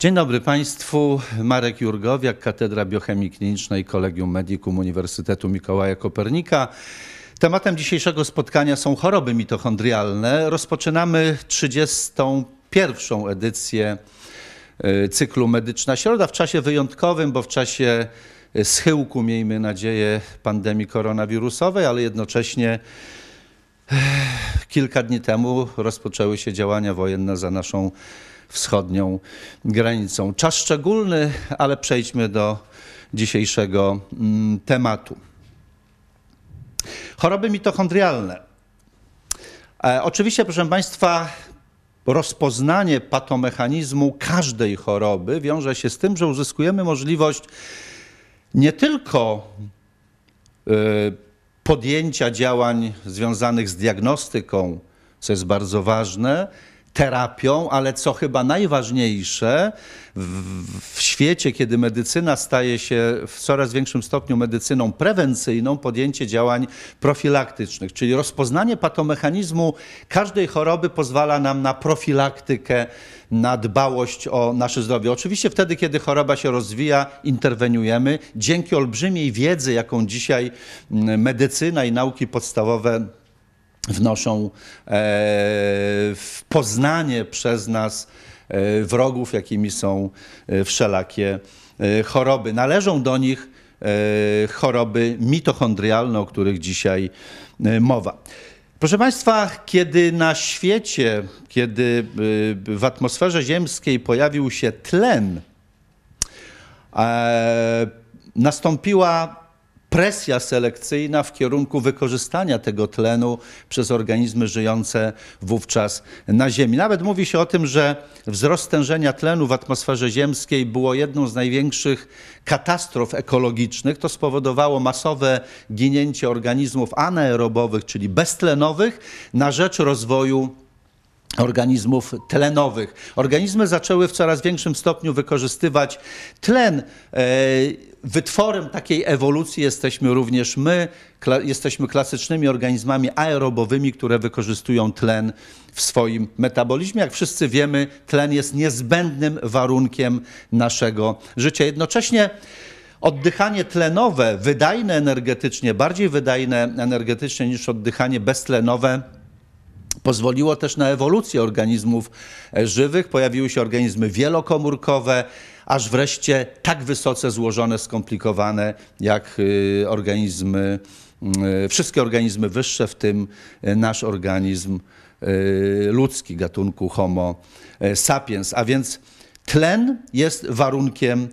Dzień dobry Państwu. Marek Jurgowiak, Katedra Biochemii Klinicznej Kolegium Medicum Uniwersytetu Mikołaja Kopernika. Tematem dzisiejszego spotkania są choroby mitochondrialne. Rozpoczynamy 31. edycję y, cyklu Medyczna Środa w czasie wyjątkowym, bo w czasie y, schyłku, miejmy nadzieję, pandemii koronawirusowej, ale jednocześnie y, kilka dni temu rozpoczęły się działania wojenne za naszą wschodnią granicą. Czas szczególny, ale przejdźmy do dzisiejszego mm, tematu. Choroby mitochondrialne. E, oczywiście, proszę Państwa, rozpoznanie patomechanizmu każdej choroby wiąże się z tym, że uzyskujemy możliwość nie tylko y, podjęcia działań związanych z diagnostyką, co jest bardzo ważne, terapią, ale co chyba najważniejsze, w, w świecie, kiedy medycyna staje się w coraz większym stopniu medycyną prewencyjną, podjęcie działań profilaktycznych, czyli rozpoznanie patomechanizmu każdej choroby pozwala nam na profilaktykę, na dbałość o nasze zdrowie. Oczywiście wtedy, kiedy choroba się rozwija, interweniujemy. Dzięki olbrzymiej wiedzy, jaką dzisiaj mm, medycyna i nauki podstawowe wnoszą e, w poznanie przez nas e, wrogów, jakimi są e, wszelakie e, choroby. Należą do nich choroby mitochondrialne, o których dzisiaj mowa. Proszę Państwa, kiedy na świecie, kiedy w atmosferze ziemskiej pojawił się tlen, nastąpiła presja selekcyjna w kierunku wykorzystania tego tlenu przez organizmy żyjące wówczas na Ziemi. Nawet mówi się o tym, że wzrost stężenia tlenu w atmosferze ziemskiej było jedną z największych katastrof ekologicznych. To spowodowało masowe ginięcie organizmów anaerobowych, czyli beztlenowych, na rzecz rozwoju organizmów tlenowych. Organizmy zaczęły w coraz większym stopniu wykorzystywać tlen. E, wytworem takiej ewolucji jesteśmy również my. Kla jesteśmy klasycznymi organizmami aerobowymi, które wykorzystują tlen w swoim metabolizmie. Jak wszyscy wiemy, tlen jest niezbędnym warunkiem naszego życia. Jednocześnie Oddychanie tlenowe, wydajne energetycznie, bardziej wydajne energetycznie niż oddychanie beztlenowe, Pozwoliło też na ewolucję organizmów e, żywych, pojawiły się organizmy wielokomórkowe, aż wreszcie tak wysoce złożone, skomplikowane jak y, organizmy, mm, y, wszystkie organizmy wyższe, w tym e, nasz organizm y, ludzki gatunku Homo e, sapiens. A więc tlen jest warunkiem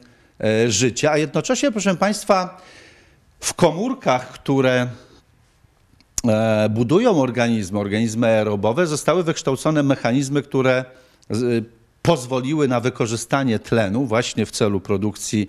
życia, a jednocześnie, proszę Państwa, w komórkach, które E, budują organizmy, organizmy aerobowe, zostały wykształcone mechanizmy, które y, pozwoliły na wykorzystanie tlenu właśnie w celu produkcji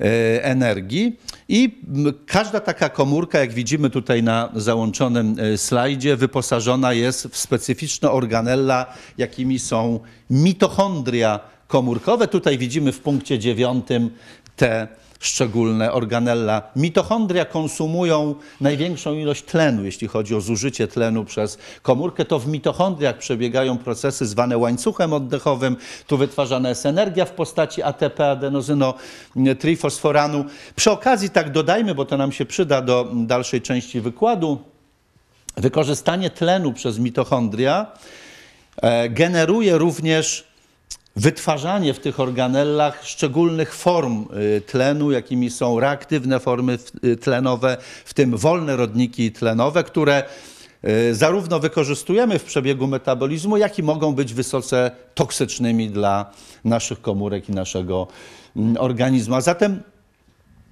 e, energii. I każda taka komórka, jak widzimy tutaj na załączonym e, slajdzie, wyposażona jest w specyficzne organella, jakimi są mitochondria komórkowe. Tutaj widzimy w punkcie dziewiątym te szczególne organella. Mitochondria konsumują największą ilość tlenu, jeśli chodzi o zużycie tlenu przez komórkę. To w mitochondriach przebiegają procesy zwane łańcuchem oddechowym. Tu wytwarzana jest energia w postaci ATP, adenozyno-trifosforanu. Przy okazji tak dodajmy, bo to nam się przyda do dalszej części wykładu, wykorzystanie tlenu przez mitochondria e, generuje również wytwarzanie w tych organellach szczególnych form y, tlenu, jakimi są reaktywne formy y, tlenowe, w tym wolne rodniki tlenowe, które y, zarówno wykorzystujemy w przebiegu metabolizmu, jak i mogą być wysoce toksycznymi dla naszych komórek i naszego mm, organizmu. A zatem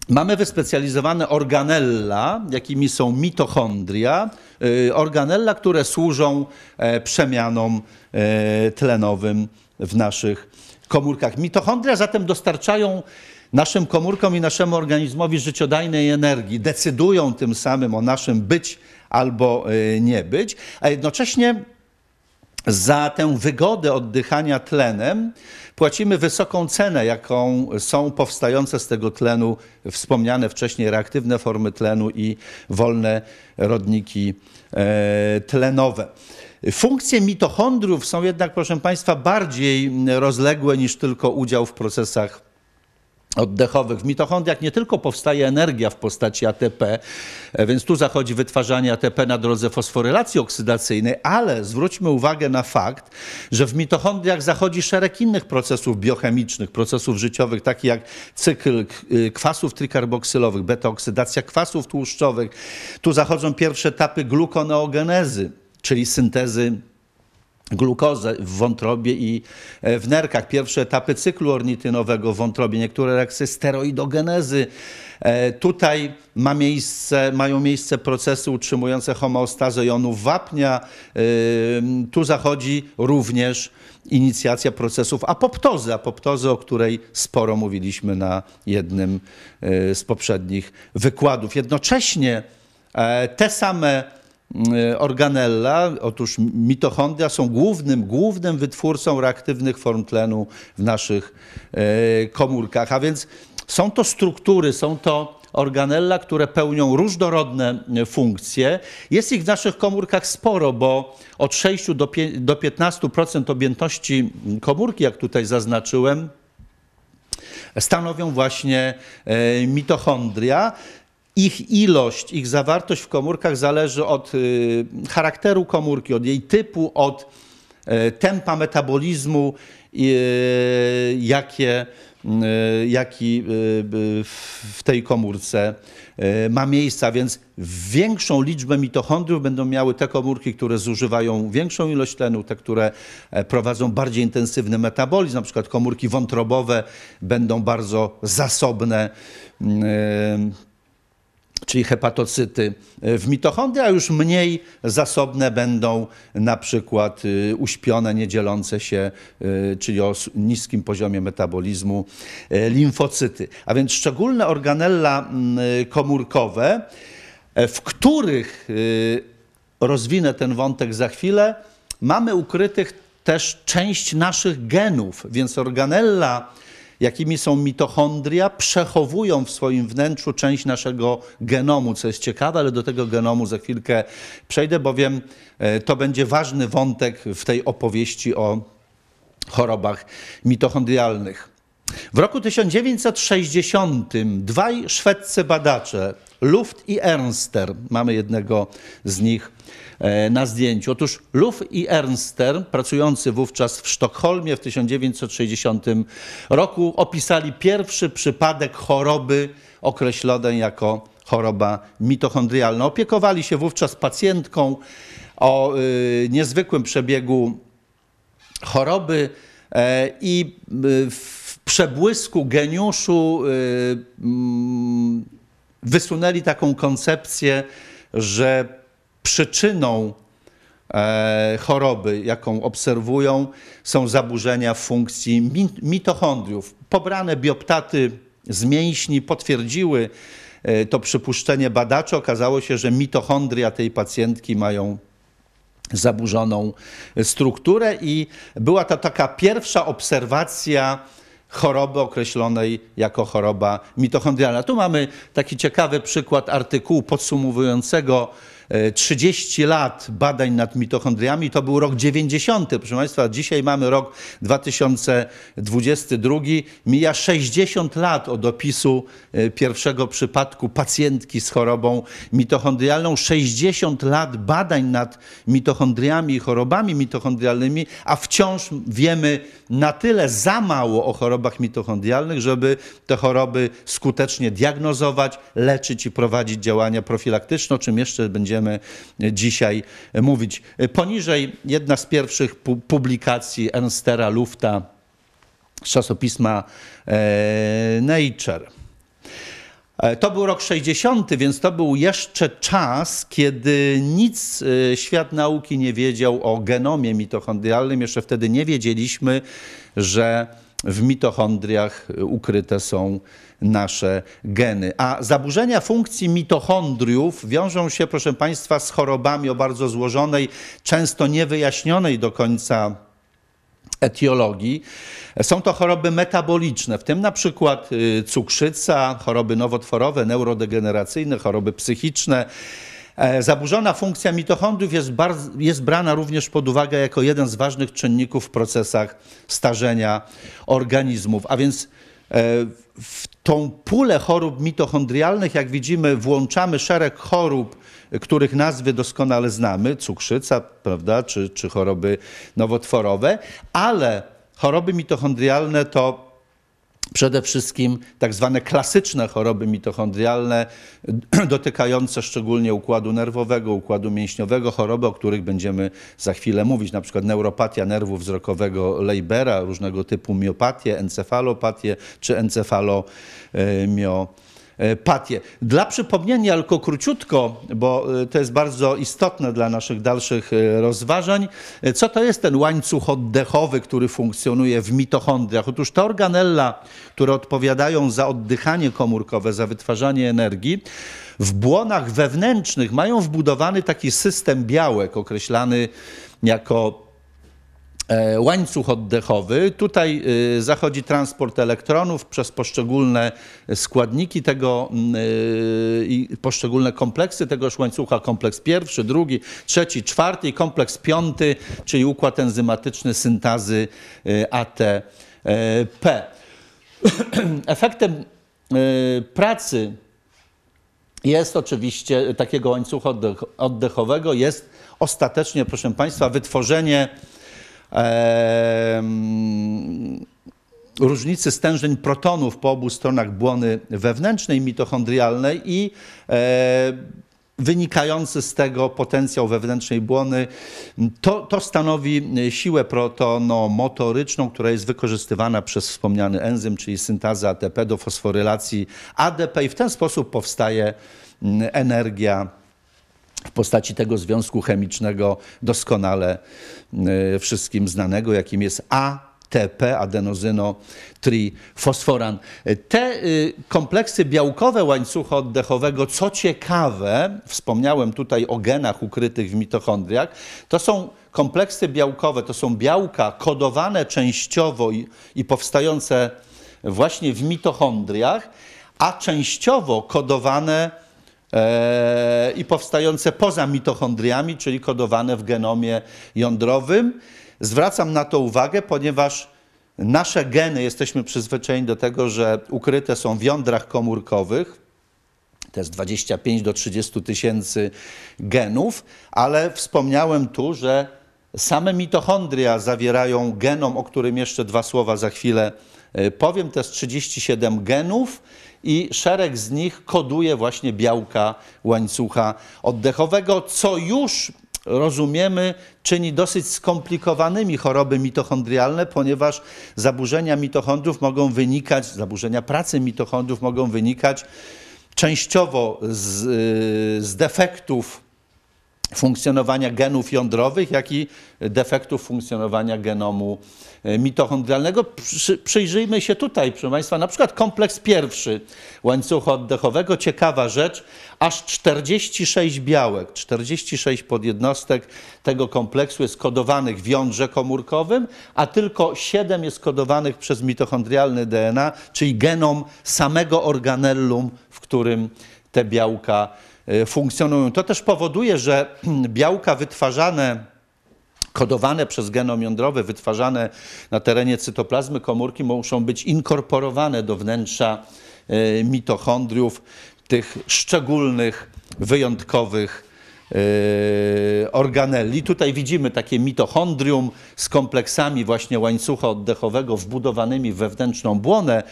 Mamy wyspecjalizowane organella, jakimi są mitochondria, organella, które służą e, przemianom e, tlenowym w naszych komórkach. Mitochondria zatem dostarczają naszym komórkom i naszemu organizmowi życiodajnej energii, decydują tym samym o naszym być albo e, nie być, a jednocześnie za tę wygodę oddychania tlenem płacimy wysoką cenę, jaką są powstające z tego tlenu wspomniane wcześniej reaktywne formy tlenu i wolne rodniki e, tlenowe. Funkcje mitochondriów są jednak, proszę Państwa, bardziej rozległe niż tylko udział w procesach oddechowych. W mitochondriach nie tylko powstaje energia w postaci ATP, więc tu zachodzi wytwarzanie ATP na drodze fosforylacji oksydacyjnej, ale zwróćmy uwagę na fakt, że w mitochondriach zachodzi szereg innych procesów biochemicznych, procesów życiowych, takich jak cykl y, kwasów trikarboksylowych, beta-oksydacja kwasów tłuszczowych. Tu zachodzą pierwsze etapy glukoneogenezy czyli syntezy glukozy w wątrobie i e, w nerkach. Pierwsze etapy cyklu ornitynowego w wątrobie, niektóre reakcje steroidogenezy. E, tutaj ma miejsce, mają miejsce procesy utrzymujące homeostazę jonów wapnia. E, tu zachodzi również inicjacja procesów apoptozy, apoptozy, o której sporo mówiliśmy na jednym z poprzednich wykładów. Jednocześnie te same Y, organella, otóż mitochondria są głównym, głównym wytwórcą reaktywnych form tlenu w naszych y, komórkach, a więc są to struktury, są to organella, które pełnią różnorodne y, funkcje. Jest ich w naszych komórkach sporo, bo od 6 do, do 15% objętości komórki, jak tutaj zaznaczyłem, stanowią właśnie mitochondria. Ich ilość, ich zawartość w komórkach zależy od y, charakteru komórki, od jej typu, od e, tempa metabolizmu, e, jakie, e, jaki w tej komórce ma miejsca. Więc większą liczbę mitochondriów będą miały te komórki, które zużywają większą ilość tlenu, te, które prowadzą bardziej intensywny metabolizm, na przykład komórki wątrobowe będą bardzo zasobne czyli hepatocyty e, w mitochondria, a już mniej zasobne będą na przykład e, uśpione, niedzielące się, e, czyli o niskim poziomie metabolizmu, limfocyty. A więc szczególne organella mm, komórkowe, w których rozwinę ten wątek za chwilę, mamy ukrytych też część naszych genów, więc organella jakimi są mitochondria, przechowują w swoim wnętrzu część naszego genomu, co jest ciekawe, ale do tego genomu za chwilkę przejdę, bowiem e, to będzie ważny wątek w tej opowieści o chorobach mitochondrialnych. W roku 1960 dwaj szwedzcy badacze, Luft i Ernster, mamy jednego z nich E, na zdjęciu. Otóż Luff i Ernster, pracujący wówczas w Sztokholmie w 1960 roku, opisali pierwszy przypadek choroby określonej jako choroba mitochondrialna. Opiekowali się wówczas pacjentką o y, niezwykłym przebiegu choroby e, i y, w przebłysku geniuszu y, mm, wysunęli taką koncepcję, że przyczyną e, choroby, jaką obserwują, są zaburzenia funkcji mitochondriów. Pobrane bioptaty z mięśni potwierdziły e, to przypuszczenie badaczy. Okazało się, że mitochondria tej pacjentki mają zaburzoną strukturę i była to taka pierwsza obserwacja choroby określonej jako choroba mitochondrialna. Tu mamy taki ciekawy przykład artykułu podsumowującego 30 lat badań nad mitochondriami to był rok 90. Proszę Państwa, dzisiaj mamy rok 2022. Mija 60 lat od opisu e, pierwszego przypadku pacjentki z chorobą mitochondrialną. 60 lat badań nad mitochondriami i chorobami mitochondrialnymi, a wciąż wiemy na tyle za mało o chorobach mitochondrialnych, żeby te choroby skutecznie diagnozować, leczyć i prowadzić działania profilaktyczne, o czym jeszcze będziemy możemy dzisiaj mówić. Poniżej jedna z pierwszych pu publikacji Ernstera Lufta z czasopisma e, Nature. E, to był rok 60., więc to był jeszcze czas, kiedy nic e, świat nauki nie wiedział o genomie mitochondrialnym. Jeszcze wtedy nie wiedzieliśmy, że w mitochondriach ukryte są nasze geny. A zaburzenia funkcji mitochondriów wiążą się, proszę Państwa, z chorobami o bardzo złożonej, często niewyjaśnionej do końca etiologii. Są to choroby metaboliczne, w tym na przykład y, cukrzyca, choroby nowotworowe, neurodegeneracyjne, choroby psychiczne. E, zaburzona funkcja mitochondriów jest, jest, brana również pod uwagę jako jeden z ważnych czynników w procesach starzenia organizmów. A więc e, w tą pulę chorób mitochondrialnych, jak widzimy, włączamy szereg chorób, y, których nazwy doskonale znamy, cukrzyca, prawda, czy, czy choroby nowotworowe, ale choroby mitochondrialne to Przede wszystkim tak zwane klasyczne choroby mitochondrialne, dotykające szczególnie układu nerwowego, układu mięśniowego, choroby, o których będziemy za chwilę mówić, na przykład neuropatia nerwu wzrokowego Leibera, różnego typu miopatie, encefalopatie czy encefalomiopatię. E, patię. Dla przypomnienia, tylko króciutko, bo e, to jest bardzo istotne dla naszych dalszych e, rozważań, co to jest ten łańcuch oddechowy, który funkcjonuje w mitochondriach. Otóż te organella, które odpowiadają za oddychanie komórkowe, za wytwarzanie energii, w błonach wewnętrznych mają wbudowany taki system białek określany jako E, łańcuch oddechowy. Tutaj e, zachodzi transport elektronów przez poszczególne składniki tego mm, e, i poszczególne kompleksy tegoż łańcucha. Kompleks pierwszy, drugi, trzeci, czwarty i kompleks piąty, czyli układ enzymatyczny syntazy ATP. Efektem pracy jest oczywiście takiego łańcucha oddechowego, jest ostatecznie, proszę Państwa, wytworzenie różnicy stężeń protonów po obu stronach błony wewnętrznej mitochondrialnej i e, wynikający z tego potencjał wewnętrznej błony, to, to stanowi siłę protonomotoryczną, która jest wykorzystywana przez wspomniany enzym, czyli syntaza ATP do fosforylacji ADP i w ten sposób powstaje mm, energia w postaci tego związku chemicznego doskonale y, wszystkim znanego, jakim jest ATP, adenozyno-trifosforan. Te y, kompleksy białkowe łańcucha oddechowego, co ciekawe, wspomniałem tutaj o genach ukrytych w mitochondriach, to są kompleksy białkowe, to są białka kodowane częściowo i, i powstające właśnie w mitochondriach, a częściowo kodowane Eee, i powstające poza mitochondriami, czyli kodowane w genomie jądrowym. Zwracam na to uwagę, ponieważ nasze geny jesteśmy przyzwyczajeni do tego, że ukryte są w jądrach komórkowych. To jest 25 do 30 tysięcy genów, ale wspomniałem tu, że same mitochondria zawierają genom, o którym jeszcze dwa słowa za chwilę e, powiem. To jest 37 genów i szereg z nich koduje właśnie białka łańcucha oddechowego, co już rozumiemy, czyni dosyć skomplikowanymi choroby mitochondrialne, ponieważ zaburzenia mitochondrów mogą wynikać, zaburzenia pracy mitochondrów mogą wynikać częściowo z, y, z defektów funkcjonowania genów jądrowych, jak i defektów funkcjonowania genomu e, mitochondrialnego. Przy, przyjrzyjmy się tutaj, proszę Państwa, na przykład kompleks pierwszy łańcucha oddechowego. Ciekawa rzecz, aż 46 białek, 46 podjednostek tego kompleksu jest kodowanych w jądrze komórkowym, a tylko 7 jest kodowanych przez mitochondrialny DNA, czyli genom samego organellum, w którym te białka Y, funkcjonują. To też powoduje, że białka wytwarzane, kodowane przez genom jądrowy, wytwarzane na terenie cytoplazmy komórki muszą być inkorporowane do wnętrza y, mitochondriów, tych szczególnych, wyjątkowych y, organeli. Tutaj widzimy takie mitochondrium z kompleksami właśnie łańcucha oddechowego wbudowanymi wewnętrzną błonę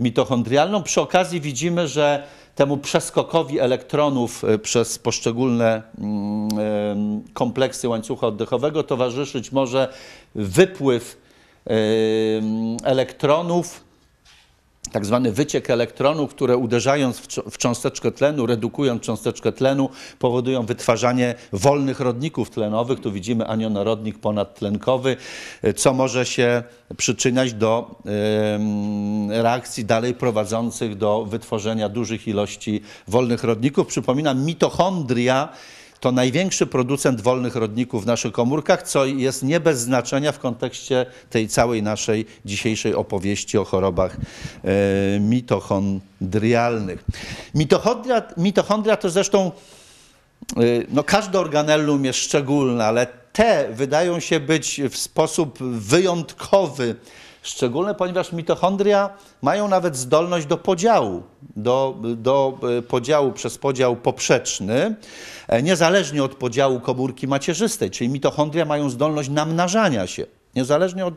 mitochondrialną. Przy okazji widzimy, że temu przeskokowi elektronów e, przez poszczególne mm, e, kompleksy łańcucha oddechowego towarzyszyć może wypływ e, elektronów tak zwany wyciek elektronów, które uderzając w, cząsteczkę tlenu, redukując cząsteczkę tlenu, powodują wytwarzanie wolnych rodników tlenowych. Tu widzimy anionorodnik ponadtlenkowy, e, co może się przyczyniać do reakcji dalej prowadzących do wytworzenia dużych ilości wolnych rodników. Przypominam, mitochondria to największy producent wolnych rodników w naszych komórkach, co jest nie bez znaczenia w kontekście tej całej naszej dzisiejszej opowieści o chorobach e, mitochondrialnych. Mitochondria, mitochondria to zresztą Y, no każde organellum jest szczególne, ale te wydają się być w sposób wyjątkowy szczególne, ponieważ mitochondria mają nawet zdolność do podziału, do, do y, podziału przez podział poprzeczny, e, niezależnie od podziału komórki macierzystej, czyli mitochondria mają zdolność namnażania się niezależnie od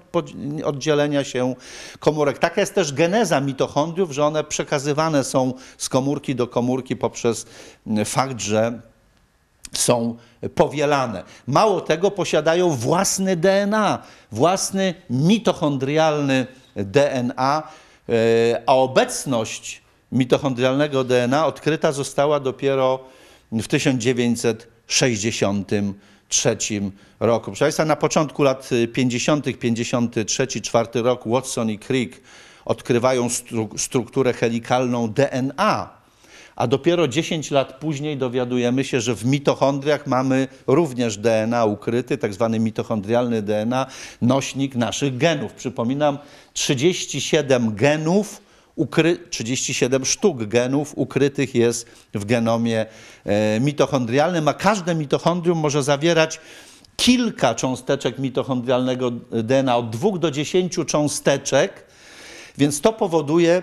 oddzielenia się komórek. Taka jest też geneza mitochondriów, że one przekazywane są z komórki do komórki poprzez mm, fakt, że są powielane. Mało tego, posiadają własny DNA, własny mitochondrialny DNA, e, a obecność mitochondrialnego DNA odkryta została dopiero w 1963 roku. Proszę Państwa, na początku lat 50., 53, 4 rok Watson i Crick odkrywają stru strukturę helikalną DNA a dopiero 10 lat później dowiadujemy się, że w mitochondriach mamy również DNA ukryty, tak zwany mitochondrialny DNA, nośnik naszych genów. Przypominam, 37 genów, ukry, 37 sztuk genów ukrytych jest w genomie e, mitochondrialnym, a każde mitochondrium może zawierać kilka cząsteczek mitochondrialnego DNA, od 2 do 10 cząsteczek, więc to powoduje,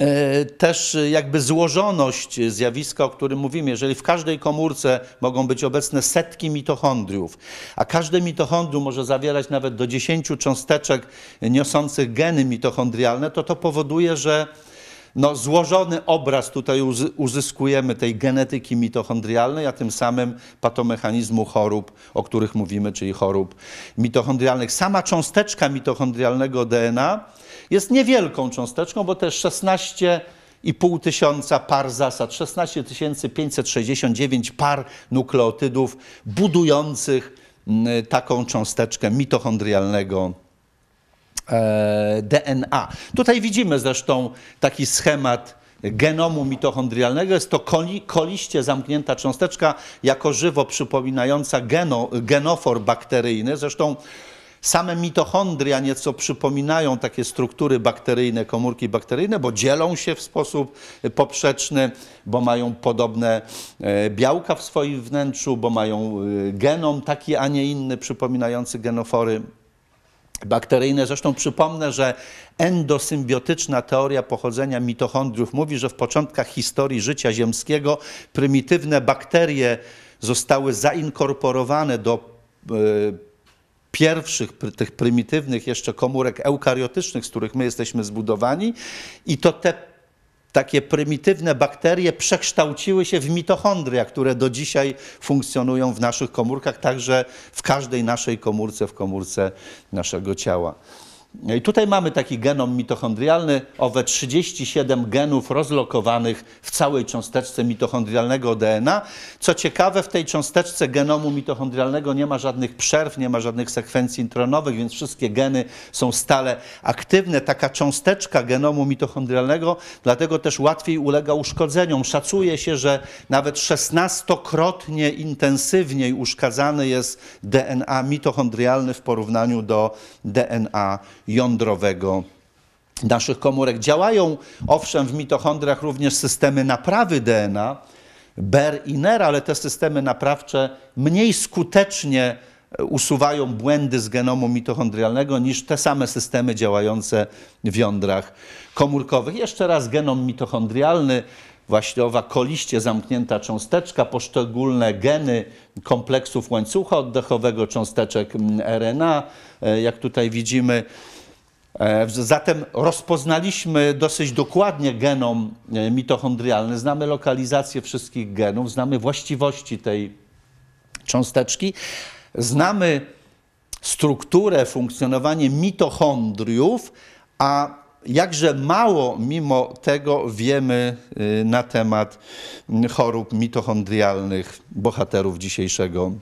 E, też e, jakby złożoność zjawiska, o którym mówimy. Jeżeli w każdej komórce mogą być obecne setki mitochondriów, a każde mitochondrium może zawierać nawet do 10 cząsteczek niosących geny mitochondrialne, to to powoduje, że no, złożony obraz tutaj uzyskujemy tej genetyki mitochondrialnej, a tym samym patomechanizmu chorób, o których mówimy, czyli chorób mitochondrialnych. Sama cząsteczka mitochondrialnego DNA jest niewielką cząsteczką, bo to jest 16,5 tysiąca par zasad, 16 569 par nukleotydów budujących mm, taką cząsteczkę mitochondrialnego e, DNA. Tutaj widzimy zresztą taki schemat genomu mitochondrialnego. Jest to koli, koliście zamknięta cząsteczka jako żywo przypominająca geno, genofor bakteryjny. Zresztą Same mitochondria nieco przypominają takie struktury bakteryjne, komórki bakteryjne, bo dzielą się w sposób e, poprzeczny, bo mają podobne e, białka w swoim wnętrzu, bo mają e, genom taki, a nie inny, przypominający genofory bakteryjne. Zresztą przypomnę, że endosymbiotyczna teoria pochodzenia mitochondriów mówi, że w początkach historii życia ziemskiego prymitywne bakterie zostały zainkorporowane do pierwszych, tych prymitywnych jeszcze komórek eukariotycznych, z których my jesteśmy zbudowani, i to te takie prymitywne bakterie przekształciły się w mitochondria, które do dzisiaj funkcjonują w naszych komórkach, także w każdej naszej komórce, w komórce naszego ciała. I tutaj mamy taki genom mitochondrialny, owe 37 genów rozlokowanych w całej cząsteczce mitochondrialnego DNA. Co ciekawe, w tej cząsteczce genomu mitochondrialnego nie ma żadnych przerw, nie ma żadnych sekwencji intronowych, więc wszystkie geny są stale aktywne. Taka cząsteczka genomu mitochondrialnego, dlatego też łatwiej ulega uszkodzeniom. Szacuje się, że nawet 16-krotnie intensywniej uszkadzany jest DNA mitochondrialny w porównaniu do DNA jądrowego naszych komórek. Działają owszem w mitochondriach również systemy naprawy DNA, BER i NER, ale te systemy naprawcze mniej skutecznie e, usuwają błędy z genomu mitochondrialnego niż te same systemy działające w jądrach komórkowych. Jeszcze raz genom mitochondrialny, właśnie owa koliście zamknięta cząsteczka, poszczególne geny kompleksów łańcucha oddechowego, cząsteczek mm, RNA, e, jak tutaj widzimy, E, zatem rozpoznaliśmy dosyć dokładnie genom e, mitochondrialny, znamy lokalizację wszystkich genów, znamy właściwości tej cząsteczki, znamy strukturę, funkcjonowanie mitochondriów, a jakże mało mimo tego wiemy y, na temat chorób mitochondrialnych bohaterów dzisiejszego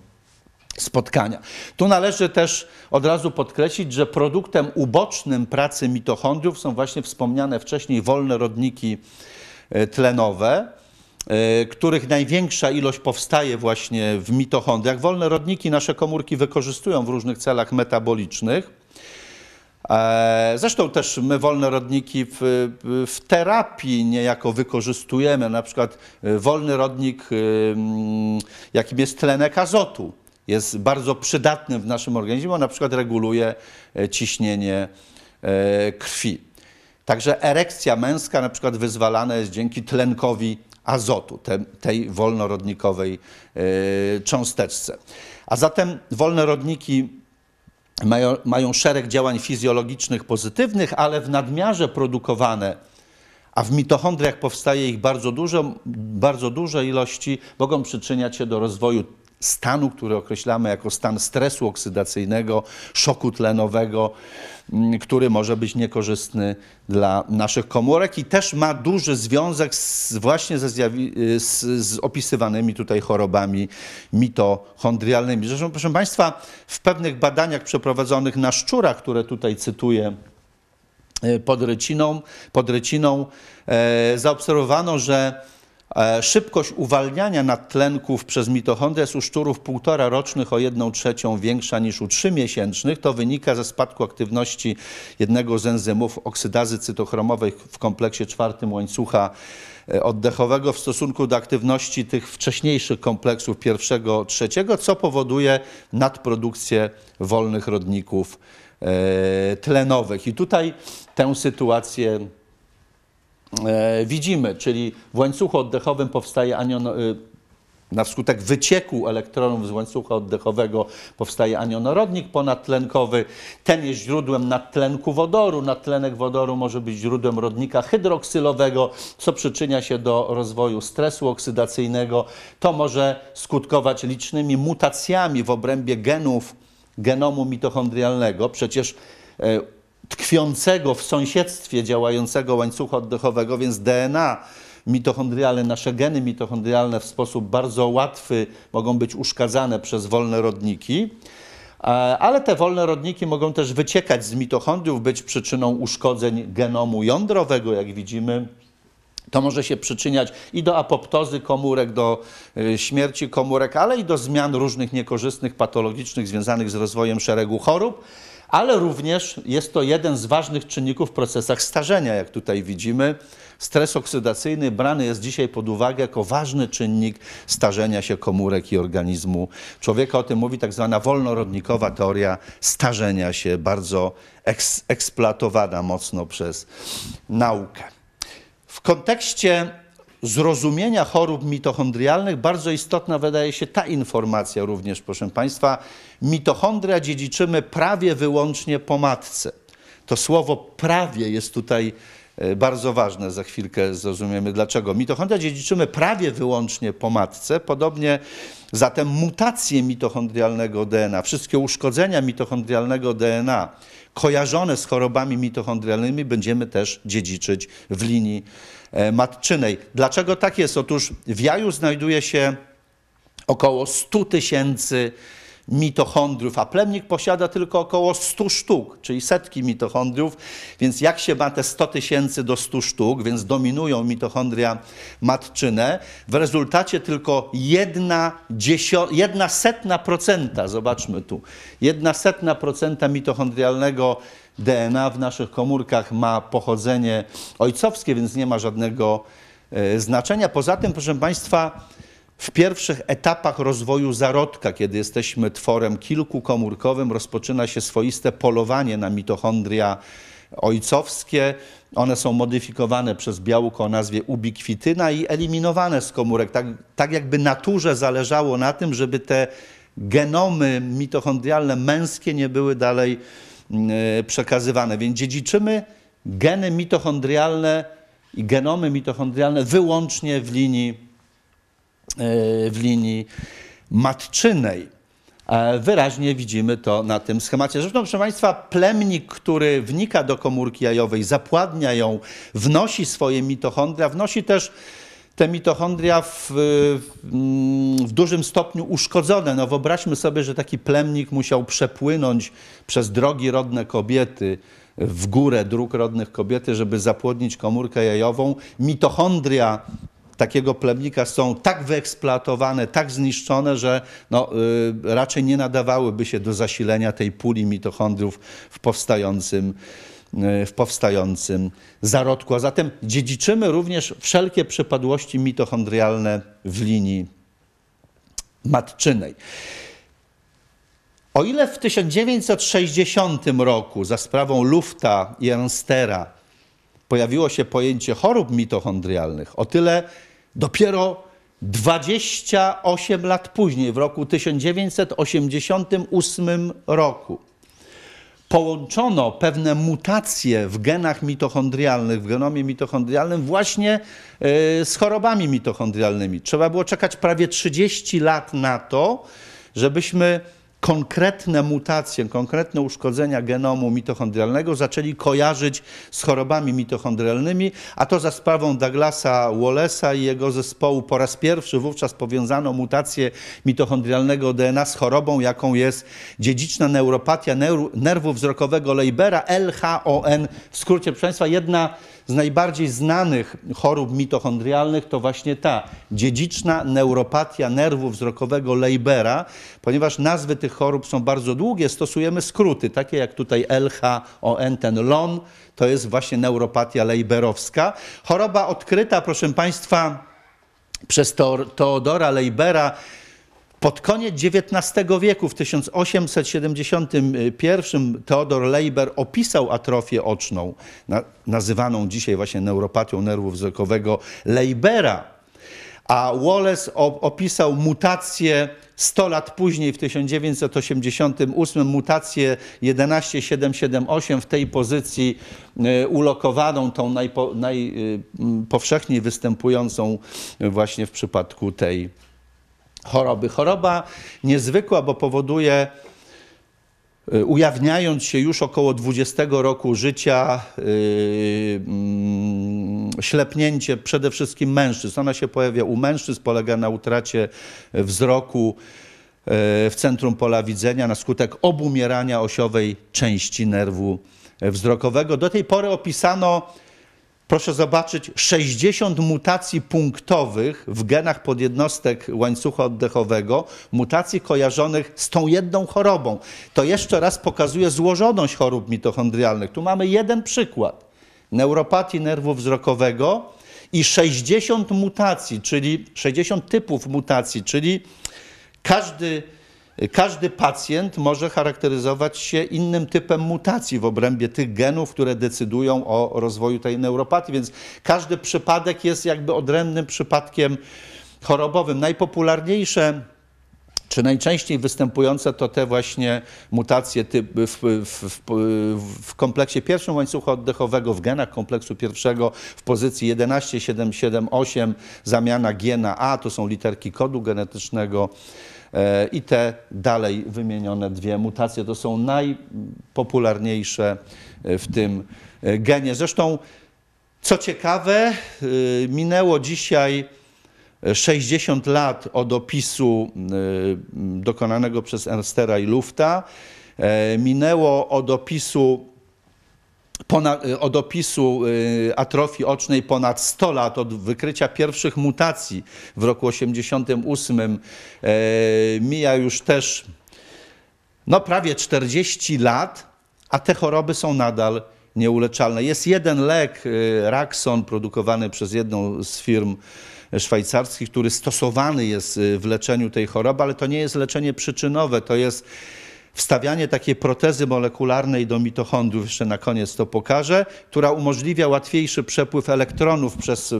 spotkania. Tu należy też od razu podkreślić, że produktem ubocznym pracy mitochondriów są właśnie wspomniane wcześniej wolne rodniki e, tlenowe, e, których największa ilość powstaje właśnie w mitochondriach. Wolne rodniki nasze komórki wykorzystują w różnych celach metabolicznych. E, zresztą też my wolne rodniki w, w, terapii niejako wykorzystujemy, na przykład wolny rodnik, jakim jest tlenek azotu jest bardzo przydatnym w naszym organizmie, bo na przykład reguluje e, ciśnienie e, krwi. Także erekcja męska na przykład wyzwalana jest dzięki tlenkowi azotu, te, tej wolnorodnikowej e, cząsteczce. A zatem wolne rodniki mają, mają szereg działań fizjologicznych pozytywnych, ale w nadmiarze produkowane, a w mitochondriach powstaje ich bardzo dużo, bardzo duże ilości, mogą przyczyniać się do rozwoju stanu, który określamy jako stan stresu oksydacyjnego, szoku tlenowego, mm, który może być niekorzystny dla naszych komórek i też ma duży związek z, właśnie ze z, z, opisywanymi tutaj chorobami mitochondrialnymi. Zresztą, proszę Państwa, w pewnych badaniach przeprowadzonych na szczurach, które tutaj cytuję, e, pod ryciną, pod ryciną e, zaobserwowano, że E, szybkość uwalniania nadtlenków przez mitochondrię jest u szczurów półtora rocznych o 1 trzecią większa niż u 3 miesięcznych. To wynika ze spadku aktywności jednego z enzymów oksydazy cytochromowej w kompleksie czwartym łańcucha e, oddechowego w stosunku do aktywności tych wcześniejszych kompleksów pierwszego, trzeciego, co powoduje nadprodukcję wolnych rodników e, tlenowych. I tutaj tę sytuację E, widzimy, czyli w łańcuchu oddechowym powstaje anion, y, na skutek wycieku elektronów z łańcucha oddechowego powstaje anionorodnik ponadtlenkowy. Ten jest źródłem nadtlenku wodoru. Nadtlenek wodoru może być źródłem rodnika hydroksylowego, co przyczynia się do rozwoju stresu oksydacyjnego. To może skutkować licznymi mutacjami w obrębie genów genomu mitochondrialnego. Przecież e, tkwiącego w sąsiedztwie działającego łańcucha oddechowego, więc DNA mitochondrialne, nasze geny mitochondrialne w sposób bardzo łatwy mogą być uszkadzane przez wolne rodniki. E, ale te wolne rodniki mogą też wyciekać z mitochondriów, być przyczyną uszkodzeń genomu jądrowego, jak widzimy. To może się przyczyniać i do apoptozy komórek, do e, śmierci komórek, ale i do zmian różnych niekorzystnych, patologicznych związanych z rozwojem szeregu chorób ale również jest to jeden z ważnych czynników w procesach starzenia, jak tutaj widzimy. Stres oksydacyjny brany jest dzisiaj pod uwagę jako ważny czynnik starzenia się komórek i organizmu człowieka. O tym mówi tak zwana wolnorodnikowa teoria starzenia się, bardzo eks eksploatowana mocno przez naukę. W kontekście zrozumienia chorób mitochondrialnych bardzo istotna wydaje się ta informacja również, proszę Państwa. Mitochondria dziedziczymy prawie wyłącznie po matce. To słowo prawie jest tutaj e, bardzo ważne, za chwilkę zrozumiemy dlaczego. Mitochondria dziedziczymy prawie wyłącznie po matce, podobnie zatem mutacje mitochondrialnego DNA, wszystkie uszkodzenia mitochondrialnego DNA kojarzone z chorobami mitochondrialnymi będziemy też dziedziczyć w linii E, matczynej. Dlaczego tak jest? Otóż w jaju znajduje się około 100 tysięcy mitochondriów, a plemnik posiada tylko około 100 sztuk, czyli setki mitochondriów, więc jak się ma te 100 tysięcy do 100 sztuk, więc dominują mitochondria matczyne, w rezultacie tylko jedna, dziesio, jedna setna procenta, zobaczmy tu, jedna setna procenta mitochondrialnego DNA w naszych komórkach ma pochodzenie ojcowskie, więc nie ma żadnego e, znaczenia. Poza tym, proszę Państwa, w pierwszych etapach rozwoju zarodka, kiedy jesteśmy tworem kilkukomórkowym, rozpoczyna się swoiste polowanie na mitochondria ojcowskie. One są modyfikowane przez białko o nazwie ubikwityna i eliminowane z komórek. Tak, tak jakby naturze zależało na tym, żeby te genomy mitochondrialne męskie nie były dalej Y, przekazywane. Więc dziedziczymy geny mitochondrialne i genomy mitochondrialne wyłącznie w linii, y, w linii matczynej. E, wyraźnie widzimy to na tym schemacie. Zresztą, proszę Państwa, plemnik, który wnika do komórki jajowej, zapładnia ją, wnosi swoje mitochondria, wnosi też te mitochondria w, w, dużym stopniu uszkodzone. No wyobraźmy sobie, że taki plemnik musiał przepłynąć przez drogi rodne kobiety w górę dróg rodnych kobiety, żeby zapłodnić komórkę jajową. Mitochondria takiego plemnika są tak wyeksploatowane, tak zniszczone, że no, y, raczej nie nadawałyby się do zasilenia tej puli mitochondriów w powstającym Y, w powstającym zarodku. A zatem dziedziczymy również wszelkie przypadłości mitochondrialne w linii matczynej. O ile w 1960 roku za sprawą Lufta i Ernstera pojawiło się pojęcie chorób mitochondrialnych, o tyle dopiero 28 lat później, w roku 1988 roku, połączono pewne mutacje w genach mitochondrialnych, w genomie mitochondrialnym właśnie e, z chorobami mitochondrialnymi. Trzeba było czekać prawie 30 lat na to, żebyśmy konkretne mutacje, konkretne uszkodzenia genomu mitochondrialnego zaczęli kojarzyć z chorobami mitochondrialnymi, a to za sprawą Douglasa Wallace'a i jego zespołu po raz pierwszy wówczas powiązano mutację mitochondrialnego DNA z chorobą, jaką jest dziedziczna neuropatia nerwu wzrokowego Leibera, LHON w skrócie, proszę Państwa, jedna z najbardziej znanych chorób mitochondrialnych to właśnie ta dziedziczna neuropatia nerwu wzrokowego Leibera. Ponieważ nazwy tych chorób są bardzo długie, stosujemy skróty, takie jak tutaj LHON, ten LON, to jest właśnie neuropatia Leiberowska. Choroba odkryta, proszę Państwa, przez Teodora Leibera pod koniec XIX wieku, w 1871, Theodor Leiber opisał atrofię oczną, nazywaną dzisiaj właśnie neuropatią nerwu wzrokowego Leibera, a Wallace opisał mutację 100 lat później, w 1988, mutację 11778 w tej pozycji e, ulokowaną, tą najpowszechniej e, występującą właśnie w przypadku tej choroby. Choroba niezwykła, bo powoduje, y, ujawniając się już około 20 roku życia, yy, ślepnięcie przede wszystkim mężczyzn. Ona się pojawia u mężczyzn, polega na utracie wzroku y, w centrum pola widzenia na skutek obumierania osiowej części nerwu wzrokowego. Do tej pory opisano proszę zobaczyć, 60 mutacji punktowych w genach podjednostek łańcucha oddechowego, mutacji kojarzonych z tą jedną chorobą. To jeszcze raz pokazuje złożoność chorób mitochondrialnych. Tu mamy jeden przykład neuropatii nerwu wzrokowego i 60 mutacji, czyli 60 typów mutacji, czyli każdy każdy pacjent może charakteryzować się innym typem mutacji w obrębie tych genów, które decydują o rozwoju tej neuropatii, więc każdy przypadek jest jakby odrębnym przypadkiem chorobowym. Najpopularniejsze czy najczęściej występujące to te właśnie mutacje typ, w, w, w, w, kompleksie pierwszym łańcucha oddechowego, w genach kompleksu pierwszego w pozycji 11778 zamiana gena A, to są literki kodu genetycznego E, I te dalej wymienione dwie mutacje to są najpopularniejsze e, w tym e, genie. Zresztą, co ciekawe, minęło dzisiaj 60 lat od opisu dokonanego przez Ernstera i Lufta. Minęło od opisu Ponad, y, od opisu y, atrofii ocznej ponad 100 lat, od wykrycia pierwszych mutacji w roku 88 e, mija już też no, prawie 40 lat, a te choroby są nadal nieuleczalne. Jest jeden lek, y, Raxon, produkowany przez jedną z firm szwajcarskich, który stosowany jest w leczeniu tej choroby, ale to nie jest leczenie przyczynowe, to jest wstawianie takiej protezy molekularnej do mitochondriów, jeszcze na koniec to pokażę, która umożliwia łatwiejszy przepływ elektronów przez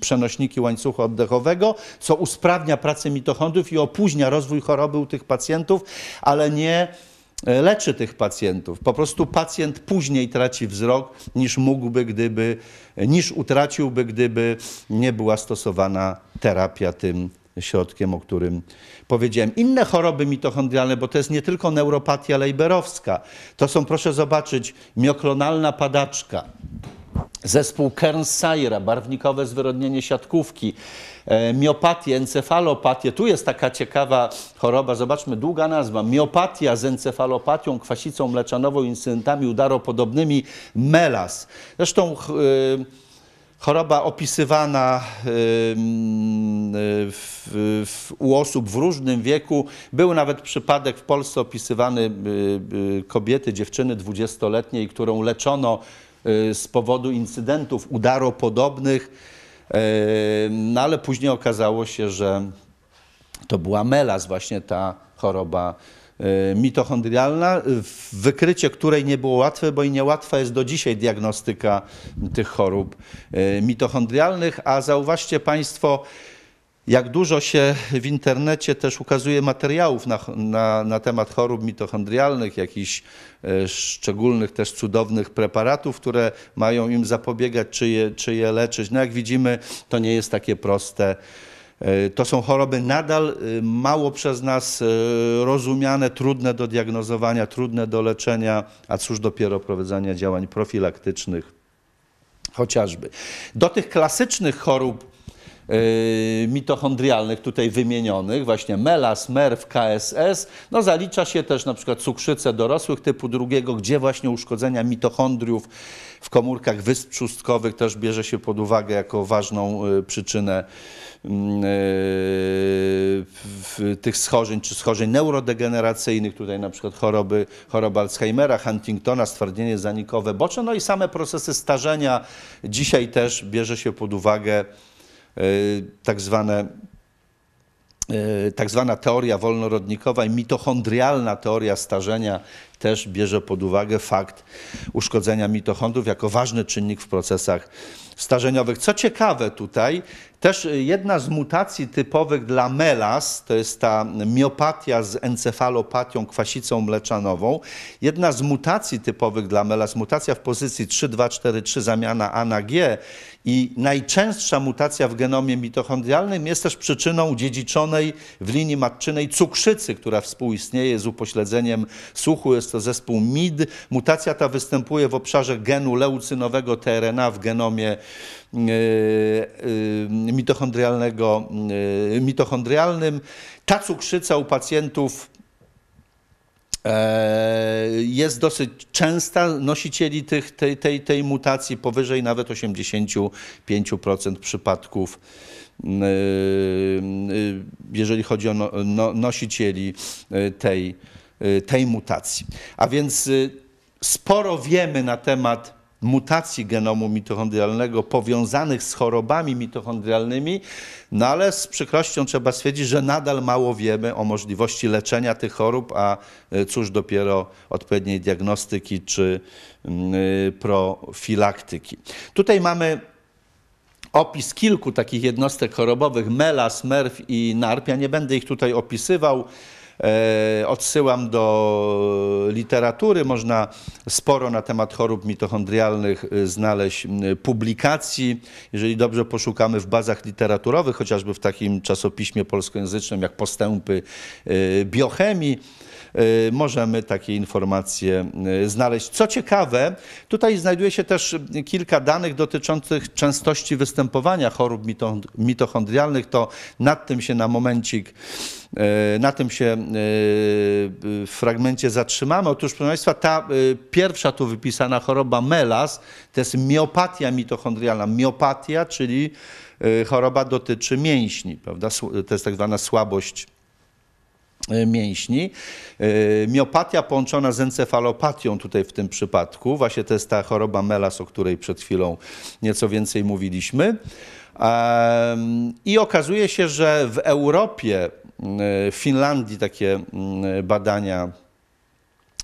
przenośniki łańcucha oddechowego, co usprawnia pracę mitochondriów i opóźnia rozwój choroby u tych pacjentów, ale nie e, leczy tych pacjentów. Po prostu pacjent później traci wzrok niż mógłby, gdyby, niż utraciłby, gdyby nie była stosowana terapia tym środkiem, o którym powiedziałem. Inne choroby mitochondrialne, bo to jest nie tylko neuropatia lejberowska, to są, proszę zobaczyć, mioklonalna padaczka, zespół Kernsaira, barwnikowe zwyrodnienie siatkówki, e, miopatię, encefalopatię. Tu jest taka ciekawa choroba, zobaczmy, długa nazwa. Miopatia z encefalopatią, kwasicą mleczanową, incydentami udaropodobnymi, melas. Zresztą... Yy, Choroba opisywana y, w, w, u osób w różnym wieku. Był nawet przypadek w Polsce opisywany y, y, kobiety, dziewczyny 20-letniej, którą leczono z powodu incydentów udaropodobnych, no ale później okazało się, że to była melas, właśnie ta choroba Y, mitochondrialna, wykrycie której nie było łatwe, bo i niełatwa jest do dzisiaj diagnostyka tych chorób y, mitochondrialnych, a zauważcie Państwo, jak dużo się w internecie też ukazuje materiałów na, na, na, temat chorób mitochondrialnych, jakichś y, szczególnych też cudownych preparatów, które mają im zapobiegać, czy je, czy je leczyć. No jak widzimy, to nie jest takie proste E, to są choroby nadal e, mało przez nas e, rozumiane, trudne do diagnozowania, trudne do leczenia, a cóż dopiero prowadzenia działań profilaktycznych chociażby. Do tych klasycznych chorób mitochondrialnych tutaj wymienionych, właśnie melas, MERW, KSS, no zalicza się też na przykład cukrzycę dorosłych typu drugiego, gdzie właśnie uszkodzenia mitochondriów w komórkach wysp trzustkowych też bierze się pod uwagę jako ważną przyczynę Mm, e, tych schorzeń, czy schorzeń neurodegeneracyjnych, tutaj na przykład choroby, choroby Alzheimera, Huntingtona, stwardnienie zanikowe, bocze, no i same procesy starzenia. Dzisiaj też bierze się pod uwagę e, tak zwane e, tak zwana teoria wolnorodnikowa i mitochondrialna teoria starzenia też bierze pod uwagę fakt uszkodzenia mitochondrów jako ważny czynnik w procesach starzeniowych. Co ciekawe tutaj, też y, jedna z mutacji typowych dla melas, to jest ta miopatia z encefalopatią kwasicą mleczanową, jedna z mutacji typowych dla melas, mutacja w pozycji 3,2,4,3 zamiana A na G i najczęstsza mutacja w genomie mitochondrialnym jest też przyczyną dziedziczonej w linii matczynej cukrzycy, która współistnieje z upośledzeniem słuchu, jest to zespół MID. Mutacja ta występuje w obszarze genu leucynowego TRNA w genomie E, e, mitochondrialnego, e, mitochondrialnym. Ta cukrzyca u pacjentów jest dosyć częsta nosicieli tych, tej, tej, tej mutacji, powyżej nawet 85% przypadków, jeżeli chodzi o no, no, nosicieli tej, tej mutacji. A więc sporo wiemy na temat mutacji genomu mitochondrialnego powiązanych z chorobami mitochondrialnymi, no ale z przykrością trzeba stwierdzić, że nadal mało wiemy o możliwości leczenia tych chorób, a e, cóż dopiero odpowiedniej diagnostyki czy mm, e, profilaktyki. Tutaj mamy opis kilku takich jednostek chorobowych, melas, merw i narp. Ja nie będę ich tutaj opisywał. E, odsyłam do literatury, można sporo na temat chorób mitochondrialnych e, znaleźć publikacji. Jeżeli dobrze poszukamy w bazach literaturowych, chociażby w takim czasopiśmie polskojęzycznym jak Postępy e, Biochemii, Y, możemy takie informacje y, znaleźć. Co ciekawe, tutaj znajduje się też kilka danych dotyczących częstości występowania chorób mitochondrialnych. To nad tym się na momencik, y, na tym się w fragmencie zatrzymamy. Otóż, proszę Państwa, ta pierwsza tu wypisana choroba melas to jest miopatia mitochondrialna. Miopatia, czyli choroba dotyczy mięśni, prawda? To jest tak zwana słabość E, mięśni. E, miopatia połączona z encefalopatią tutaj w tym przypadku, właśnie to jest ta choroba melas, o której przed chwilą nieco więcej mówiliśmy. I okazuje się, że w Europie, w Finlandii takie badania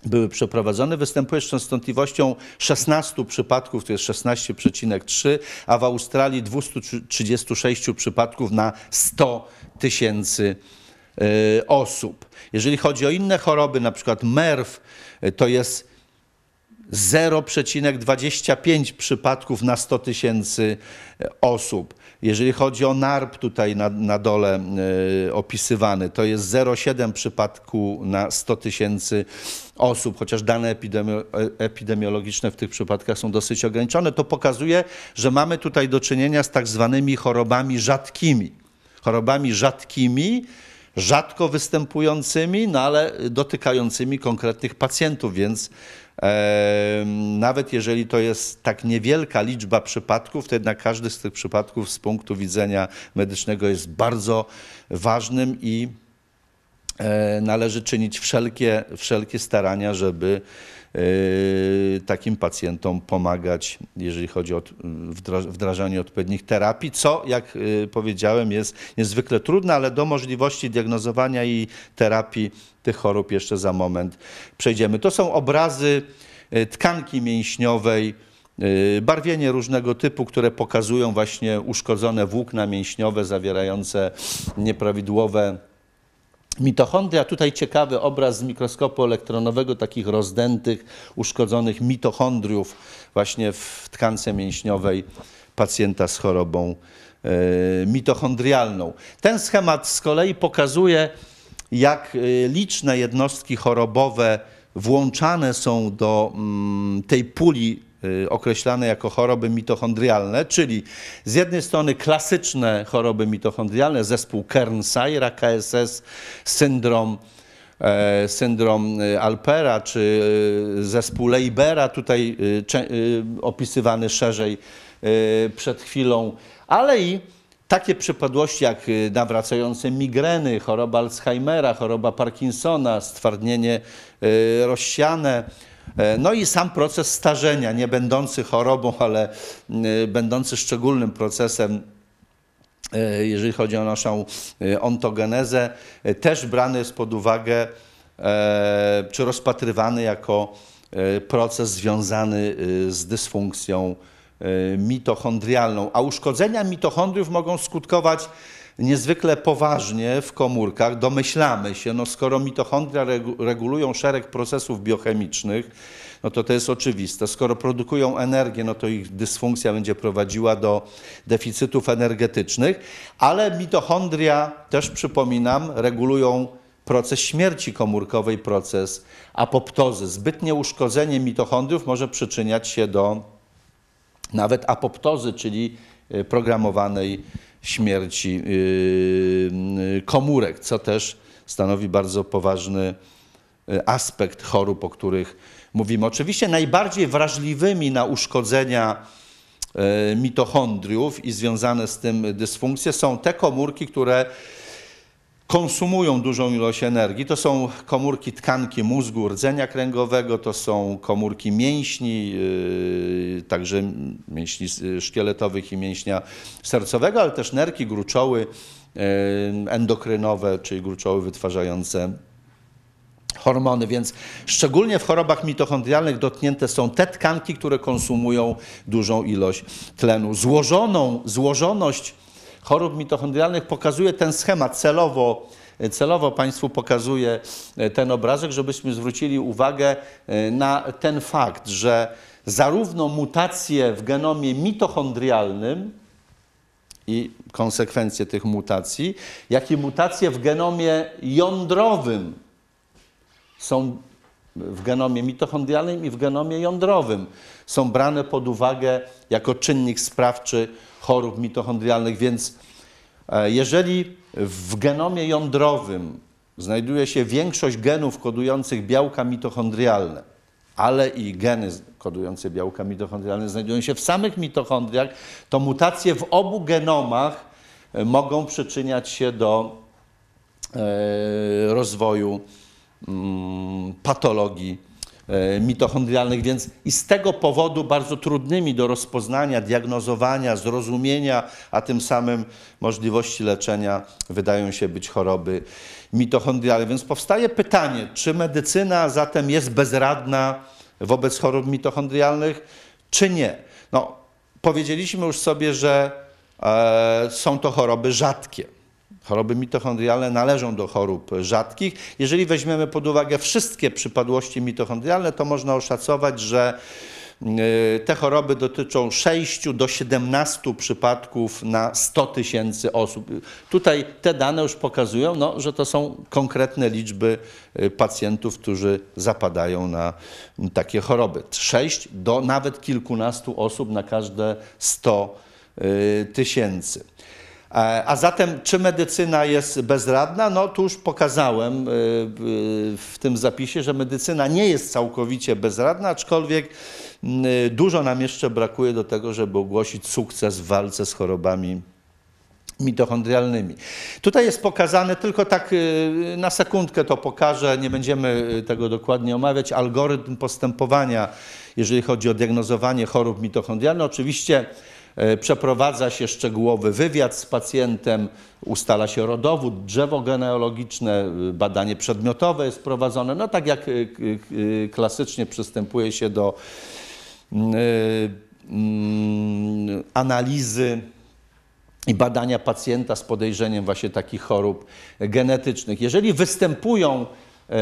były przeprowadzone, występuje z częstotliwością 16 przypadków, to jest 16,3, a w Australii 236 przypadków na 100 tysięcy Y, osób. Jeżeli chodzi o inne choroby, na przykład MERW, y, to jest 0,25 przypadków na 100 tysięcy y, osób. Jeżeli chodzi o NARP, tutaj na, na dole y, opisywany, to jest 0,7 przypadku na 100 tysięcy osób, chociaż dane epidemio, e, epidemiologiczne w tych przypadkach są dosyć ograniczone, to pokazuje, że mamy tutaj do czynienia z tak zwanymi chorobami rzadkimi. Chorobami rzadkimi, rzadko występującymi, no ale dotykającymi konkretnych pacjentów, więc e, nawet jeżeli to jest tak niewielka liczba przypadków, to jednak każdy z tych przypadków z punktu widzenia medycznego jest bardzo ważnym i E, należy czynić wszelkie, wszelkie starania, żeby e, takim pacjentom pomagać, jeżeli chodzi o wdrażanie odpowiednich terapii, co, jak e, powiedziałem, jest niezwykle trudne, ale do możliwości diagnozowania i terapii tych chorób jeszcze za moment przejdziemy. To są obrazy tkanki mięśniowej, barwienie różnego typu, które pokazują właśnie uszkodzone włókna mięśniowe zawierające nieprawidłowe Mitochondria, tutaj ciekawy obraz z mikroskopu elektronowego, takich rozdętych, uszkodzonych mitochondriów właśnie w tkance mięśniowej pacjenta z chorobą e, mitochondrialną. Ten schemat z kolei pokazuje, jak e, liczne jednostki chorobowe włączane są do mm, tej puli Y, określane jako choroby mitochondrialne, czyli z jednej strony klasyczne choroby mitochondrialne, zespół Kern-Sayra, KSS, syndrom e, syndrom y, Alpera czy y, zespół Leibera, tutaj opisywany szerzej przed chwilą, ale i takie przypadłości jak nawracające migreny, choroba Alzheimera, choroba Parkinsona, stwardnienie rozsiane, E, no i sam proces starzenia, nie będący chorobą, ale y, będący szczególnym procesem e, jeżeli chodzi o naszą y, ontogenezę, e, też brany jest pod uwagę czy rozpatrywany jako proces związany y, z dysfunkcją mitochondrialną. A uszkodzenia mitochondriów mogą skutkować niezwykle poważnie w komórkach. Domyślamy się, no skoro mitochondria regulują szereg procesów biochemicznych, no to to jest oczywiste. Skoro produkują energię, no to ich dysfunkcja będzie prowadziła do deficytów energetycznych, ale mitochondria, też przypominam, regulują proces śmierci komórkowej, proces apoptozy. Zbytnie uszkodzenie mitochondriów może przyczyniać się do nawet apoptozy, czyli y, programowanej śmierci yy, yy, komórek, co też stanowi bardzo poważny yy, aspekt chorób, o których mówimy. Oczywiście najbardziej wrażliwymi na uszkodzenia mitochondriów i związane z tym dysfunkcje są te komórki, które konsumują dużą ilość energii. To są komórki tkanki mózgu, rdzenia kręgowego, to są komórki mięśni, yy, także mięśni szkieletowych i mięśnia sercowego, ale też nerki, gruczoły yy, endokrynowe, czyli gruczoły wytwarzające hormony, więc szczególnie w chorobach mitochondrialnych dotknięte są te tkanki, które konsumują dużą ilość tlenu. Złożoną, złożoność chorób mitochondrialnych pokazuje ten schemat celowo celowo Państwu pokazuję e, ten obrazek, żebyśmy zwrócili uwagę e, na ten fakt, że zarówno mutacje w genomie mitochondrialnym i konsekwencje tych mutacji, jak i mutacje w genomie jądrowym są w genomie mitochondrialnym i w genomie jądrowym są brane pod uwagę jako czynnik sprawczy chorób mitochondrialnych, więc e, jeżeli w genomie jądrowym znajduje się większość genów kodujących białka mitochondrialne, ale i geny kodujące białka mitochondrialne znajdują się w samych mitochondriach, to mutacje w obu genomach e, mogą przyczyniać się do e, rozwoju mm, patologii E, mitochondrialnych, więc i z tego powodu bardzo trudnymi do rozpoznania, diagnozowania, zrozumienia, a tym samym możliwości leczenia wydają się być choroby mitochondrialne. Więc powstaje pytanie, czy medycyna zatem jest bezradna wobec chorób mitochondrialnych, czy nie? No, powiedzieliśmy już sobie, że e, są to choroby rzadkie. Choroby mitochondrialne należą do chorób rzadkich. Jeżeli weźmiemy pod uwagę wszystkie przypadłości mitochondrialne, to można oszacować, że y, te choroby dotyczą 6 do 17 przypadków na 100 tysięcy osób. Tutaj te dane już pokazują, no, że to są konkretne liczby y, pacjentów, którzy zapadają na mm, takie choroby. 6 do nawet kilkunastu osób na każde 100 y, tysięcy. E, a zatem, czy medycyna jest bezradna? No, tu już pokazałem e, w tym zapisie, że medycyna nie jest całkowicie bezradna, aczkolwiek e, dużo nam jeszcze brakuje do tego, żeby ogłosić sukces w walce z chorobami mitochondrialnymi. Tutaj jest pokazane, tylko tak na sekundkę to pokażę, nie będziemy tego dokładnie omawiać, algorytm postępowania, jeżeli chodzi o diagnozowanie chorób mitochondrialnych. Oczywiście E, przeprowadza się szczegółowy wywiad z pacjentem, ustala się rodowód, drzewo genealogiczne, e, badanie przedmiotowe jest prowadzone. No tak jak e, klasycznie przystępuje się do mm, mm, analizy i badania pacjenta z podejrzeniem właśnie takich chorób genetycznych. Jeżeli występują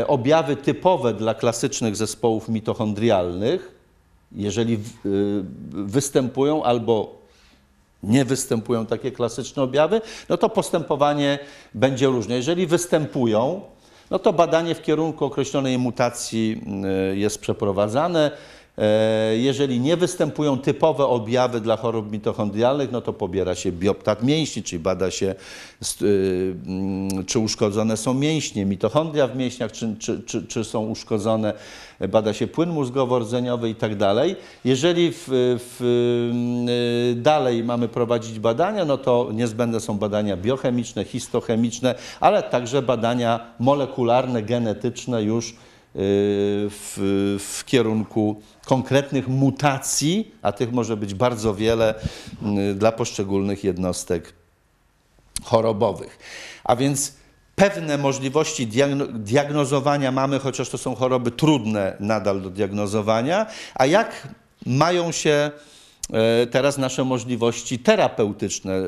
objawy typowe dla klasycznych zespołów mitochondrialnych, jeżeli występują albo nie występują takie klasyczne objawy, no to postępowanie będzie różne. Jeżeli występują, no to badanie w kierunku określonej mutacji y, jest przeprowadzane. E, jeżeli nie występują typowe objawy dla chorób mitochondrialnych, no to pobiera się bioptat mięśni, czyli bada się, y, mm, czy uszkodzone są mięśnie, mitochondria w mięśniach, czy, czy, czy, czy są uszkodzone, e, bada się płyn mózgowo-rdzeniowy i tak dalej. Jeżeli w, w, mm, y, dalej mamy prowadzić badania, no to niezbędne są badania biochemiczne, histochemiczne, ale także badania molekularne, genetyczne już w, w kierunku konkretnych mutacji, a tych może być bardzo wiele mm, dla poszczególnych jednostek chorobowych. A więc pewne możliwości diagno diagnozowania mamy, chociaż to są choroby trudne nadal do diagnozowania, a jak mają się E, teraz nasze możliwości terapeutyczne e,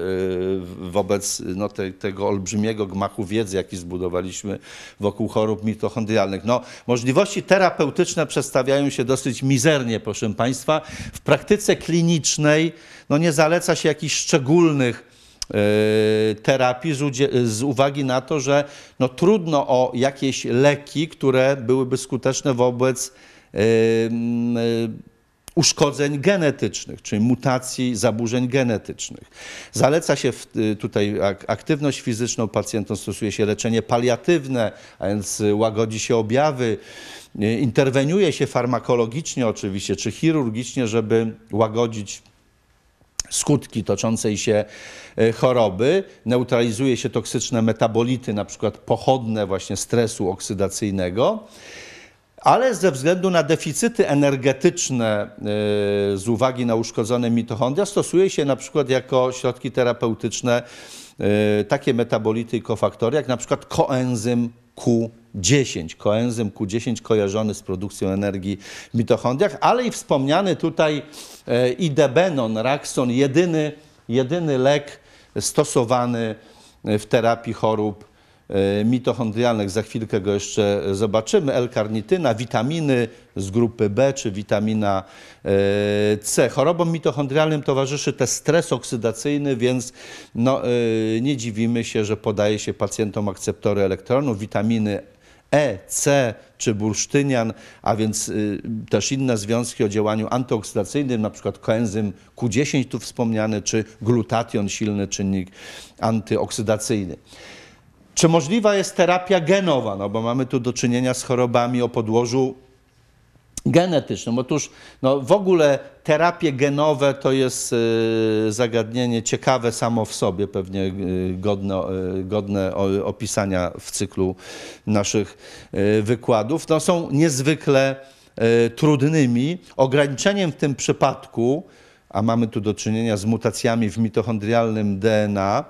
wobec no, te, tego olbrzymiego gmachu wiedzy, jaki zbudowaliśmy wokół chorób mitochondrialnych. No, możliwości terapeutyczne przedstawiają się dosyć mizernie, proszę Państwa. W praktyce klinicznej no, nie zaleca się jakichś szczególnych e, terapii z, uwagi na to, że no, trudno o jakieś leki, które byłyby skuteczne wobec yy, yy, uszkodzeń genetycznych, czyli mutacji, zaburzeń genetycznych. Zaleca się w, y, tutaj aktywność fizyczną pacjentom, stosuje się leczenie paliatywne, a więc łagodzi się objawy, y, interweniuje się farmakologicznie oczywiście, czy chirurgicznie, żeby łagodzić skutki toczącej się y, choroby, neutralizuje się toksyczne metabolity, na przykład pochodne właśnie stresu oksydacyjnego ale ze względu na deficyty energetyczne y, z uwagi na uszkodzone mitochondria stosuje się na przykład jako środki terapeutyczne y, takie metabolity i kofaktory, jak na przykład koenzym Q10, koenzym Q10 kojarzony z produkcją energii w mitochondriach, ale i wspomniany tutaj y, idebenon, Raxon, jedyny, jedyny lek stosowany w terapii chorób E, mitochondrialnych, za chwilkę go jeszcze zobaczymy, L-karnityna, witaminy z grupy B czy witamina e, C. Chorobom mitochondrialnym towarzyszy też stres oksydacyjny, więc no, e, nie dziwimy się, że podaje się pacjentom akceptory elektronów, witaminy E, C czy bursztynian, a więc y, też inne związki o działaniu antyoksydacyjnym, na przykład koenzym Q10 tu wspomniany, czy glutation, silny czynnik antyoksydacyjny. Czy możliwa jest terapia genowa? No bo mamy tu do czynienia z chorobami o podłożu genetycznym. Otóż no, w ogóle terapie genowe to jest y, zagadnienie ciekawe samo w sobie, pewnie y, godne, y, godne opisania w cyklu naszych wykładów. No, są niezwykle trudnymi. Ograniczeniem w tym przypadku a mamy tu do czynienia z mutacjami w mitochondrialnym DNA,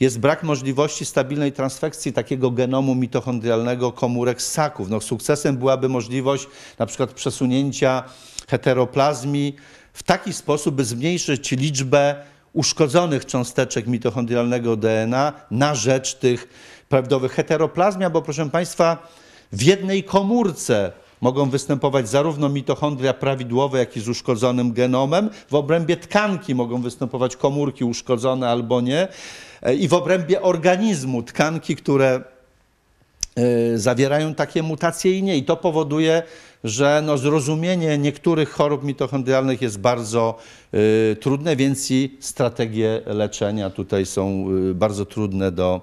jest brak możliwości stabilnej transfekcji takiego genomu mitochondrialnego komórek ssaków. No, sukcesem byłaby możliwość na przykład przesunięcia heteroplazmi w taki sposób, by zmniejszyć liczbę uszkodzonych cząsteczek mitochondrialnego DNA na rzecz tych prawdowych heteroplazmia, bo proszę Państwa, w jednej komórce Mogą występować zarówno mitochondria prawidłowe, jak i z uszkodzonym genomem. W obrębie tkanki mogą występować komórki uszkodzone albo nie. E, I w obrębie organizmu tkanki, które e, zawierają takie mutacje i nie. I to powoduje, że no zrozumienie niektórych chorób mitochondrialnych jest bardzo Y, trudne, więc i strategie leczenia tutaj są y, bardzo trudne do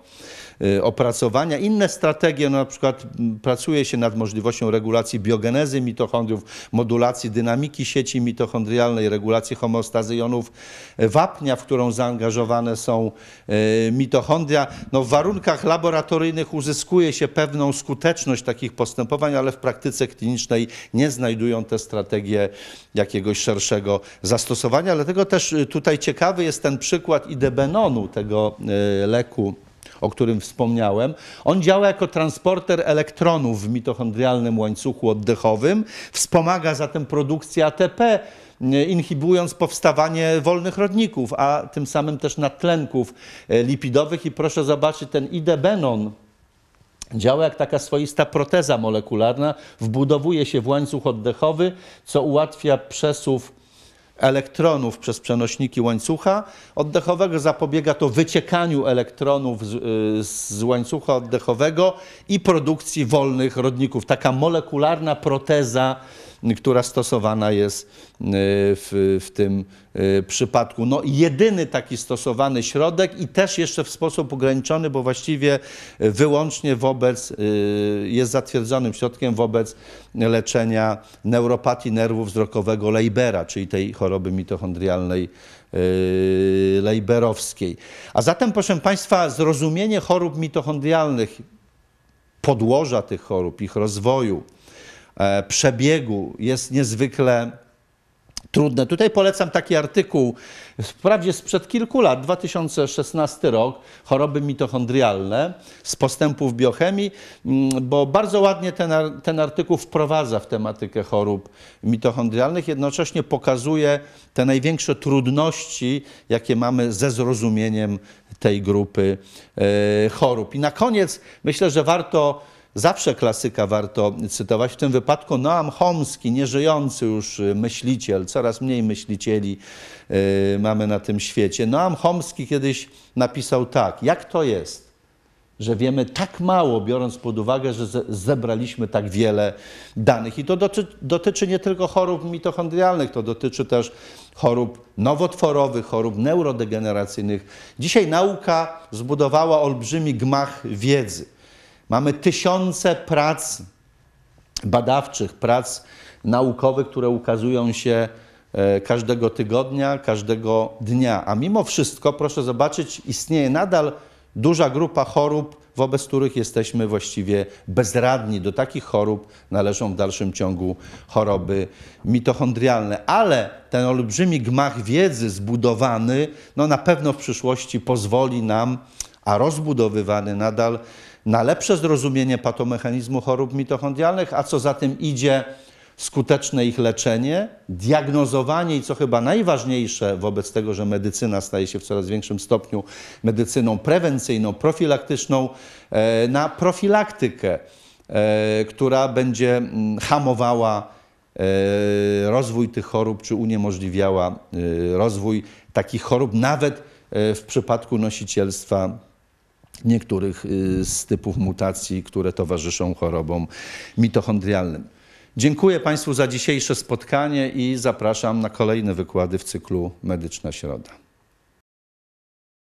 y, opracowania. Inne strategie, no na przykład pracuje się nad możliwością regulacji biogenezy mitochondriów, modulacji dynamiki sieci mitochondrialnej, regulacji homeostazy jonów e, wapnia, w którą zaangażowane są e, mitochondria. No w warunkach laboratoryjnych uzyskuje się pewną skuteczność takich postępowań, ale w praktyce klinicznej nie znajdują te strategie jakiegoś szerszego zastosowania zastosowania, dlatego też y, tutaj ciekawy jest ten przykład idebenonu, tego y, leku o którym wspomniałem. On działa jako transporter elektronów w mitochondrialnym łańcuchu oddechowym, wspomaga zatem produkcję ATP, y, inhibując powstawanie wolnych rodników, a tym samym też natlenków lipidowych. I proszę zobaczyć, ten idebenon działa jak taka swoista proteza molekularna, wbudowuje się w łańcuch oddechowy, co ułatwia przesuw elektronów przez przenośniki łańcucha oddechowego, zapobiega to wyciekaniu elektronów z, y, z łańcucha oddechowego i produkcji wolnych rodników. Taka molekularna proteza, która stosowana jest y, w, w tym Y, przypadku. No, jedyny taki stosowany środek i też jeszcze w sposób ograniczony, bo właściwie y, wyłącznie wobec, y, jest zatwierdzonym środkiem wobec leczenia neuropatii nerwu wzrokowego Leibera, czyli tej choroby mitochondrialnej Leiberowskiej. A zatem, proszę Państwa, zrozumienie chorób mitochondrialnych, podłoża tych chorób, ich rozwoju, e, przebiegu jest niezwykle trudne. Tutaj polecam taki artykuł, wprawdzie sprzed kilku lat, 2016 rok, choroby mitochondrialne z postępów biochemii, mm, bo bardzo ładnie ten, ten artykuł wprowadza w tematykę chorób mitochondrialnych, jednocześnie pokazuje te największe trudności, jakie mamy ze zrozumieniem tej grupy e, chorób. I na koniec myślę, że warto Zawsze klasyka warto cytować. W tym wypadku Noam Chomski, nieżyjący już y, myśliciel, coraz mniej myślicieli y, mamy na tym świecie. Noam Chomski kiedyś napisał tak: Jak to jest? że wiemy tak mało, biorąc pod uwagę, że zebraliśmy tak wiele danych. I to dotyczy, dotyczy, nie tylko chorób mitochondrialnych, to dotyczy też chorób nowotworowych, chorób neurodegeneracyjnych. Dzisiaj nauka zbudowała olbrzymi gmach wiedzy. Mamy tysiące prac badawczych, prac naukowych, które ukazują się e, każdego tygodnia, każdego dnia. A mimo wszystko, proszę zobaczyć, istnieje nadal duża grupa chorób, wobec których jesteśmy właściwie bezradni. Do takich chorób należą w dalszym ciągu choroby mitochondrialne. Ale ten olbrzymi gmach wiedzy zbudowany no na pewno w przyszłości pozwoli nam, a rozbudowywany nadal, na lepsze zrozumienie patomechanizmu chorób mitochondrialnych, a co za tym idzie, skuteczne ich leczenie, diagnozowanie i co chyba najważniejsze wobec tego, że medycyna staje się w coraz większym stopniu medycyną prewencyjną, profilaktyczną, e, na profilaktykę, e, która będzie mm, hamowała e, rozwój tych chorób, czy uniemożliwiała rozwój takich chorób, nawet w przypadku nosicielstwa niektórych y, z typów mutacji, które towarzyszą chorobom mitochondrialnym. Dziękuję Państwu za dzisiejsze spotkanie i zapraszam na kolejne wykłady w cyklu Medyczna Środa.